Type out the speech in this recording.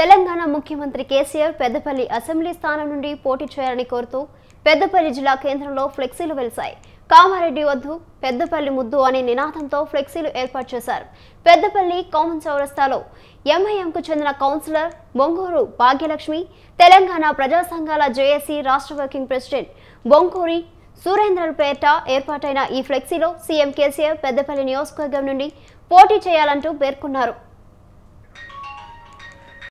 తెలంగాణ ముఖ్యమంత్రి కేసీఆర్ పెద్దపల్లి అసెంబ్లీ స్థానం నుండి పోటీ చేయాలని కోరుతూ పెద్దపల్లి జిల్లా కేంద్రంలో ఫ్లెక్సీలు వెలిశాయి కామారెడ్డి వద్దు పెద్దపల్లి ముద్దు అనే నినాదంతో ఫ్లెక్సీలు ఏర్పాటు చేశారు పెద్దపల్లి కౌమన్ చౌరస్తాలో ఎంఐఎంకు చెందిన కౌన్సిలర్ బొంగూరు భాగ్యలక్ష్మి తెలంగాణ ప్రజా సంఘాల జేఏసీ రాష్ట్ర వర్కింగ్ ప్రెసిడెంట్ బొంగూరి పేట ఏర్పాటైన ఈ ఫ్లెక్సీలో సీఎం కేసీఆర్ పెద్దపల్లి నియోజకవర్గం నుండి పోటీ చేయాలంటూ పేర్కొన్నారు